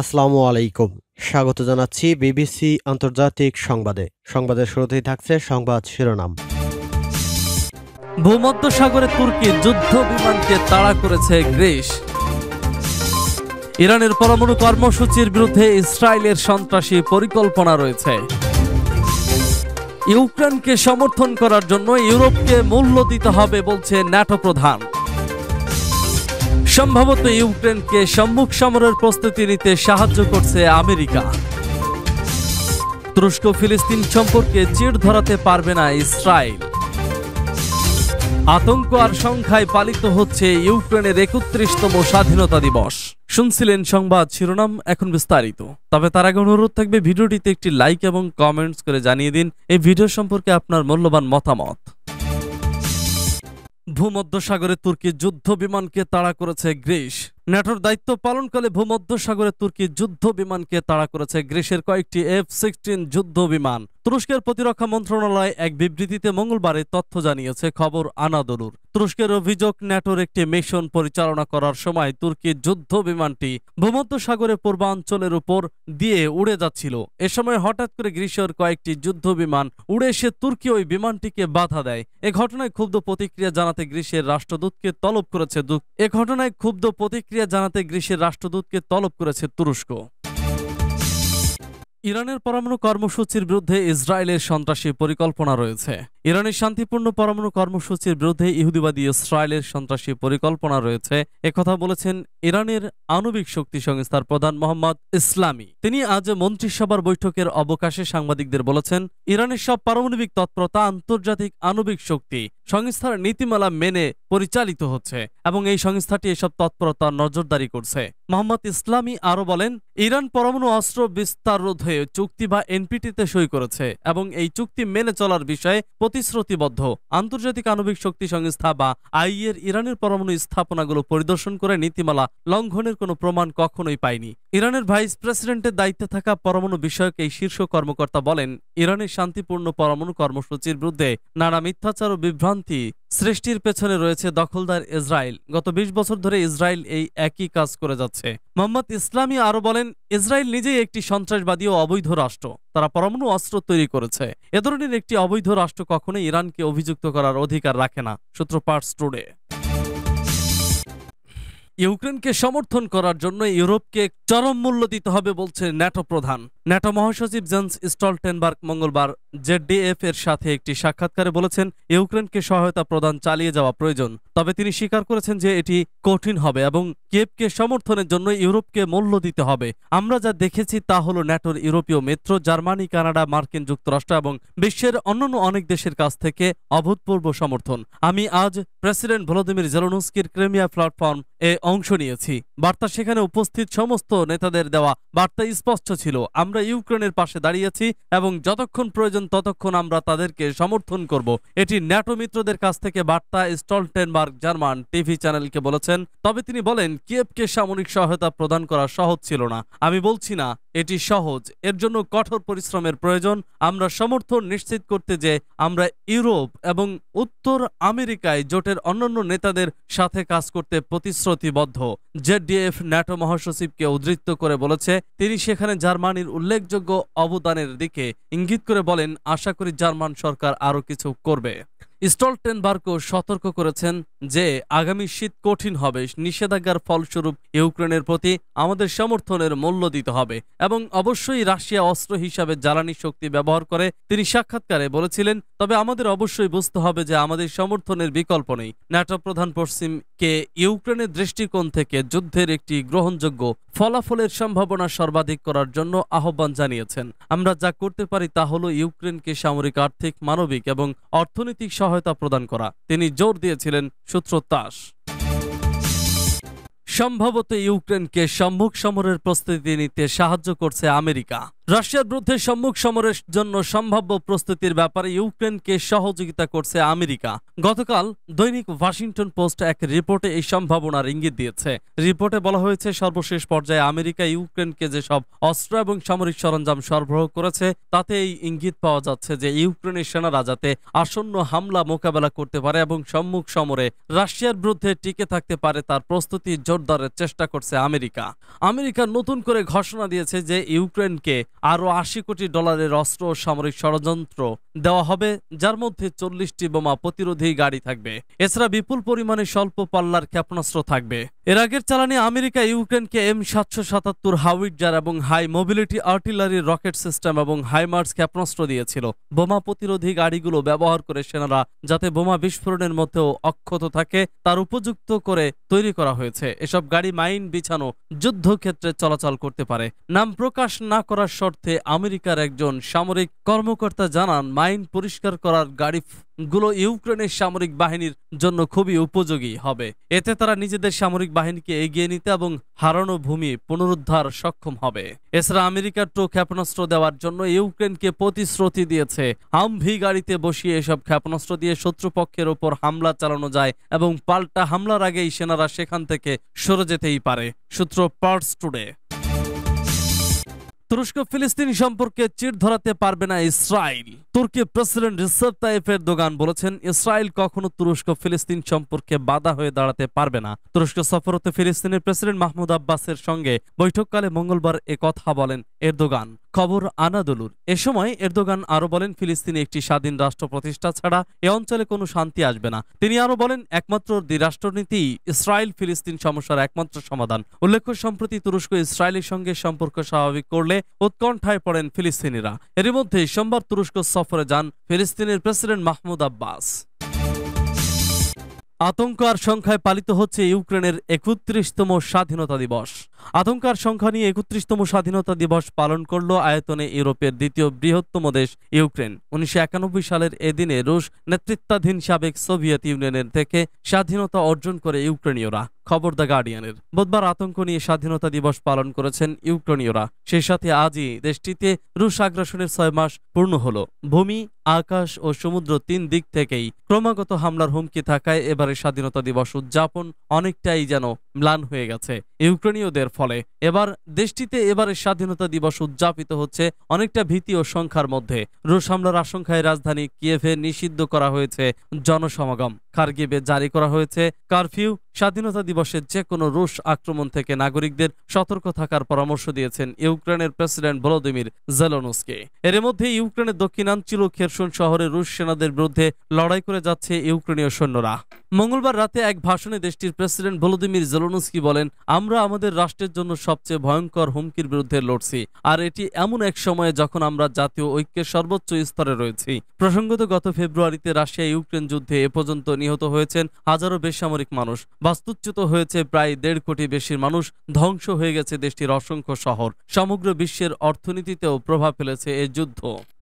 আসসালামু আলাইকুম স্বাগত জানাচ্ছি বিবিসি আন্তর্জাতিক সংবাদে সংবাদের শুরুতেই থাকছে সংবাদ শিরোনাম ভূমধ্য সাগরে তুর্কি যুদ্ধ বিমানকে তাড়া করেছে গ্রিস ইরানের পরমাণু কর্মসূচির বিরুদ্ধে ইসরায়েলের সন্ত্রাসী পরিকল্পনা রয়েছে ইউক্রেনকে সমর্থন করার জন্য ইউরোপকে মূল্য দিতে হবে বলছে ন্যাটো প্রধান সম্ভবত ইউক্রেনকে সম্মুখ সমরের প্রস্তুতি নিতে সাহায্য করছে আমেরিকা তুরস্ক ফিলিস্তিন সম্পর্কে চিড় ধরাতে পারবে না ইসরায়েল আতঙ্ক আর সংখ্যায় পালিত হচ্ছে ইউক্রেনের একত্রিশতম স্বাধীনতা দিবস শুনছিলেন সংবাদ শিরোনাম এখন বিস্তারিত তবে তার আগে অনুরোধ থাকবে ভিডিওটিতে একটি লাইক এবং কমেন্টস করে জানিয়ে দিন এই ভিডিও সম্পর্কে আপনার মূল্যবান মতামত ভূমধ্যসাগরে তুর্কি যুদ্ধ বিমানকে তাড়া করেছে গ্রিস ন্যাটোর দায়িত্ব পালনকালে ভূমধ্য সাগরে তুর্কি যুদ্ধ বিমানকে তাড়া করেছে গ্রিসের কয়েকটি এফ সিক্সটিন যুদ্ধ বিমান তুরস্কের প্রতিরক্ষা মন্ত্রণালয় এক বিবৃতিতে মঙ্গলবারে তথ্য জানিয়েছে খবর আনাদলুর তুরস্কের অভিযোগ ন্যাটোর একটি মিশন পরিচালনা করার সময় তুর্কি যুদ্ধ বিমানটি ভূমধ্য সাগরে পূর্বাঞ্চলের উপর দিয়ে উড়ে যাচ্ছিল এ সময় হঠাৎ করে গ্রীষ্মের কয়েকটি যুদ্ধ বিমান উড়ে এসে তুর্কি ওই বিমানটিকে বাধা দেয় এ ঘটনায় ক্ষুব্ধ প্রতিক্রিয়া জানাতে গ্রীষ্মের রাষ্ট্রদূতকে তলব করেছে এ ঘটনায় ক্ষুব্ধ প্রতিক্রিয়া প্রতিক্রিয়া জানাতে গ্রিসের রাষ্ট্রদূতকে তলব করেছে তুরস্ক ইরানের পরমাণু কর্মসূচির বিরুদ্ধে ইসরায়েলের সন্ত্রাসী পরিকল্পনা রয়েছে ইরানের শান্তিপূর্ণ পরমাণু কর্মসূচির বিরুদ্ধে ইহুদিবাদী ইসরায়েলের সন্ত্রাসী পরিকল্পনা রয়েছে কথা বলেছেন ইরানের আণবিক শক্তি সংস্থার প্রধান মোহাম্মদ ইসলামী তিনি আজ মন্ত্রিসভার বৈঠকের অবকাশে সাংবাদিকদের বলেছেন ইরানের সব পারমাণবিক তৎপরতা আন্তর্জাতিক আণবিক শক্তি সংস্থার নীতিমালা মেনে পরিচালিত হচ্ছে এবং এই সংস্থাটি এসব তৎপরতা নজরদারি করছে মোহাম্মদ ইসলামী আরও বলেন ইরান পরমাণু অস্ত্র বিস্তার রোধে চুক্তি বা এনপিটিতে সই করেছে এবং এই চুক্তি মেনে চলার বিষয়ে প্রতি প্রতিশ্রুতিবদ্ধ আন্তর্জাতিক আণবিক শক্তি সংস্থা বা আইএর ইরানের পরমাণু স্থাপনাগুলো পরিদর্শন করে নীতিমালা লঙ্ঘনের কোনো প্রমাণ কখনোই পায়নি ইরানের ভাইস প্রেসিডেন্টের দায়িত্বে থাকা পরমাণু বিষয়ক এই শীর্ষ কর্মকর্তা বলেন ইরানের শান্তিপূর্ণ পরমাণু কর্মসূচির বিরুদ্ধে নানা মিথ্যাচার ও বিভ্রান্তি সৃষ্টির পেছনে রয়েছে দখলদার ইসরায়েল গত ২০ বছর ধরে ইসরায়েল এই একই কাজ করে যাচ্ছে মোহাম্মদ ইসলামী আরও বলেন ইসরায়েল নিজেই একটি সন্ত্রাসবাদী ও অবৈধ রাষ্ট্র তারা পরমাণু অস্ত্র তৈরি করেছে এ ধরনের একটি অবৈধ রাষ্ট্র কখনোই ইরানকে অভিযুক্ত করার অধিকার রাখে না সূত্র পার্টস টুডে ইউক্রেনকে সমর্থন করার জন্য ইউরোপকে চরম মূল্য দিতে হবে বলছে ন্যাটো প্রধান ন্যাটো মহাসচিব জেন্স স্টলটেনবার্গ মঙ্গলবার জেডিএফ এর সাথে একটি সাক্ষাৎকারে বলেছেন ইউক্রেনকে সহায়তা প্রদান চালিয়ে যাওয়া প্রয়োজন তবে তিনি স্বীকার করেছেন যে এটি কঠিন হবে এবং কেপকে সমর্থনের জন্য ইউরোপকে মূল্য দিতে হবে আমরা যা দেখেছি তা হলো ন্যাটোর ইউরোপীয় মিত্র জার্মানি কানাডা মার্কিন যুক্তরাষ্ট্র এবং বিশ্বের অন্যান্য অনেক দেশের কাছ থেকে অভূতপূর্ব সমর্থন আমি আজ প্রেসিডেন্ট ভলোদিমির জেলোনস্কির ক্রেমিয়া প্ল্যাটফর্ম এ অংশ নিয়েছি বার্তা সেখানে উপস্থিত সমস্ত নেতাদের দেওয়া বার্তা স্পষ্ট ছিল আমরা ইউক্রেনের পাশে দাঁড়িয়েছি এবং যতক্ষণ প্রয়োজন ততক্ষণ আমরা তাদেরকে সমর্থন করব এটি ন্যাটো মিত্রদের কাছ থেকে বার্তা স্টলটেনবার্গ জার্মান টিভি চ্যানেলকে বলেছেন তবে তিনি বলেন কিয়েভকে সামরিক সহায়তা প্রদান করা সহজ ছিল না আমি বলছি না এটি সহজ এর জন্য কঠোর পরিশ্রমের প্রয়োজন আমরা সমর্থন নিশ্চিত করতে যে আমরা ইউরোপ এবং উত্তর আমেরিকায় জোটের অন্যান্য নেতাদের সাথে কাজ করতে প্রতিশ্রুতিবদ্ধ জেডিএফ ন্যাটো মহাসচিবকে উদ্ধৃত করে বলেছে তিনি সেখানে জার্মানির উল্লেখযোগ্য অবদানের দিকে ইঙ্গিত করে বলেন আশা করি জার্মান সরকার আরও কিছু করবে স্টলটেনবার্গও সতর্ক করেছেন যে আগামী শীত কঠিন হবে নিষেধাজ্ঞার ফলস্বরূপ ইউক্রেনের প্রতি আমাদের সমর্থনের মূল্য দিতে হবে এবং অবশ্যই রাশিয়া অস্ত্র হিসাবে জ্বালানি শক্তি ব্যবহার করে তিনি সাক্ষাৎকারে বলেছিলেন তবে আমাদের অবশ্যই বুঝতে হবে যে আমাদের সমর্থনের বিকল্প নেই ন্যাটো প্রধান পশ্চিমকে ইউক্রেনের দৃষ্টিকোণ থেকে যুদ্ধের একটি গ্রহণযোগ্য ফলাফলের সম্ভাবনা সর্বাধিক করার জন্য আহ্বান জানিয়েছেন আমরা যা করতে পারি তা হল ইউক্রেনকে সামরিক আর্থিক মানবিক এবং অর্থনৈতিক সহায়তা প্রদান করা তিনি জোর দিয়েছিলেন সূত্রতাস সম্ভবত ইউক্রেনকে সম্মুখ সমরের প্রস্তুতি নিতে সাহায্য করছে আমেরিকা রাশিয়ার বিরুদ্ধে সম্মুখ সমরের জন্য সম্ভাব্য প্রস্তুতির ব্যাপারে ইউক্রেনকে সহযোগিতা করছে আমেরিকা গতকাল দৈনিক ওয়াশিংটন পোস্ট এক রিপোর্টে এই সম্ভাবনার ইঙ্গিত দিয়েছে রিপোর্টে বলা হয়েছে সর্বশেষ পর্যায়ে আমেরিকা ইউক্রেনকে যেসব অস্ত্র এবং সামরিক সরঞ্জাম সরবরাহ করেছে তাতে এই ইঙ্গিত পাওয়া যাচ্ছে যে ইউক্রেনের সেনারা যাতে আসন্ন হামলা মোকাবেলা করতে পারে এবং সম্মুখ সমরে রাশিয়ার বিরুদ্ধে টিকে থাকতে পারে তার প্রস্তুতি জোরদারের চেষ্টা করছে আমেরিকা আমেরিকা নতুন করে ঘোষণা দিয়েছে যে ইউক্রেনকে আরও আশি কোটি ডলারের অস্ত্র ও সামরিক ষড়যন্ত্র দেওয়া হবে যার মধ্যে চল্লিশটি বোমা প্রতিরোধী গাড়ি থাকবে এছাড়া বিপুল পরিমাণে স্বল্প পাল্লার ক্ষেপণাস্ত্র থাকবে এর আগের চালানে আমেরিকা ইউক্রেনকে এম সাতশো সাতাত্তর হাউইটজার এবং হাই মোবিলিটি আর্টিলারির রকেট সিস্টেম এবং হাইমার্স ক্ষেপণাস্ত্র দিয়েছিল বোমা প্রতিরোধী গাড়িগুলো ব্যবহার করে সেনারা যাতে বোমা বিস্ফোরণের মধ্যেও অক্ষত থাকে তার উপযুক্ত করে তৈরি করা হয়েছে এসব গাড়ি মাইন বিছানো যুদ্ধক্ষেত্রে চলাচল করতে পারে নাম প্রকাশ না করার অর্থে আমেরিকার একজন সামরিক কর্মকর্তা জানান মাইন পরিষ্কার করার গুলো ইউক্রেনের সামরিক বাহিনীর জন্য খুবই উপযোগী হবে এতে তারা নিজেদের সামরিক বাহিনীকে এগিয়ে নিতে এবং হারানো ভূমি পুনরুদ্ধার সক্ষম হবে এছাড়া আমেরিকার টু ক্ষেপণাস্ত্র দেওয়ার জন্য ইউক্রেনকে প্রতিশ্রুতি দিয়েছে আমভি গাড়িতে বসিয়ে এসব ক্ষেপণাস্ত্র দিয়ে শত্রুপক্ষের ওপর হামলা চালানো যায় এবং পাল্টা হামলার আগেই সেনারা সেখান থেকে সরে যেতেই পারে সূত্র পার্টস টুডে তুরস্ক ফিলিস্তিন সম্পর্কে চির ধরাতে পারবে না ইসরায়েল তুর্কি প্রেসিডেন্ট রিসেপ তাইফের দোকান বলেছেন ইসরায়েল কখনো তুরস্ক ফিলিস্তিন সম্পর্কে বাধা হয়ে দাঁড়াতে পারবে না তুরস্ক সফরত ফিলিস্তিনের প্রেসিডেন্ট মাহমুদ আব্বাসের সঙ্গে বৈঠককালে মঙ্গলবার এ কথা বলেন এরদোগান খবর আনাদুলুর এ সময় এরদোগান আরও বলেন ফিলিস্তিনে একটি স্বাধীন রাষ্ট্র প্রতিষ্ঠা ছাড়া এ অঞ্চলে কোনো শান্তি আসবে না তিনি আরও বলেন একমাত্র দ্বিরাষ্ট্রনীতি ইসরায়েল ফিলিস্তিন সমস্যার একমাত্র সমাধান উল্লেখ্য সম্প্রতি তুরস্ক ইসরায়েলের সঙ্গে সম্পর্ক স্বাভাবিক করলে উৎকণ্ঠায় পড়েন ফিলিস্তিনিরা এরই মধ্যে সোমবার তুরস্ক সফরে যান ফিলিস্তিনের প্রেসিডেন্ট মাহমুদ আব্বাস আতঙ্ক আর সংখ্যায় পালিত হচ্ছে ইউক্রেনের একত্রিশতম স্বাধীনতা দিবস আতঙ্ক আর সংখ্যা নিয়ে একত্রিশতম স্বাধীনতা দিবস পালন করল আয়তনে ইউরোপের দ্বিতীয় বৃহত্তম দেশ ইউক্রেন উনিশশো সালের এদিনে রুশ নেতৃত্বাধীন সাবেক সোভিয়েত ইউনিয়নের থেকে স্বাধীনতা অর্জন করে ইউক্রেনীয়রা খবর দ্য গার্ডিয়ানের বুধবার আতঙ্ক নিয়ে স্বাধীনতা দিবস পালন করেছেন ইউক্রেনীয়রা সেই সাথে আজই দেশটিতে রুশ আগ্রাসনের ছয় মাস পূর্ণ হল ভূমি আকাশ ও সমুদ্র তিন দিক থেকেই ক্রমাগত হামলার হুমকি থাকায় এবারে স্বাধীনতা দিবস উদযাপন অনেকটাই যেন ম্লান হয়ে গেছে ইউক্রেনীয়দের ফলে এবার দেশটিতে এবারে স্বাধীনতা দিবস উদযাপিত হচ্ছে অনেকটা ভীতি ও সংখ্যার মধ্যে রুশ হামলার আশঙ্কায় রাজধানী কিয়েভে নিষিদ্ধ করা হয়েছে জনসমাগম খারগিবে জারি করা হয়েছে কারফিউ স্বাধীনতা দিবসের যে কোনো রুশ আক্রমণ থেকে নাগরিকদের সতর্ক থাকার পরামর্শ দিয়েছেন ইউক্রেনের প্রেসিডেন্ট ভলোদিমির জেলনসকে এর মধ্যে ইউক্রেনের দক্ষিণাঞ্চল খেরসুন শহরে রুশ সেনাদের বিরুদ্ধে লড়াই করে যাচ্ছে ইউক্রেনীয় সৈন্যরা মঙ্গলবার রাতে এক ভাষণে দেশটির প্রেসিডেন্ট ভলোদিমির জেলোনস্কি বলেন আমরা আমাদের রাষ্ট্রের জন্য সবচেয়ে ভয়ঙ্কর হুমকির বিরুদ্ধে লড়ছি আর এটি এমন এক সময়ে যখন আমরা জাতীয় ঐক্যের সর্বোচ্চ স্তরে রয়েছি প্রসঙ্গত গত ফেব্রুয়ারিতে রাশিয়া ইউক্রেন যুদ্ধে এ পর্যন্ত নিহত হয়েছেন হাজারো বেসামরিক মানুষ বাস্তুচ্যুত হয়েছে প্রায় দেড় কোটি বেশির মানুষ ধ্বংস হয়ে গেছে দেশটির অসংখ্য শহর সমগ্র বিশ্বের অর্থনীতিতেও প্রভাব ফেলেছে এ যুদ্ধ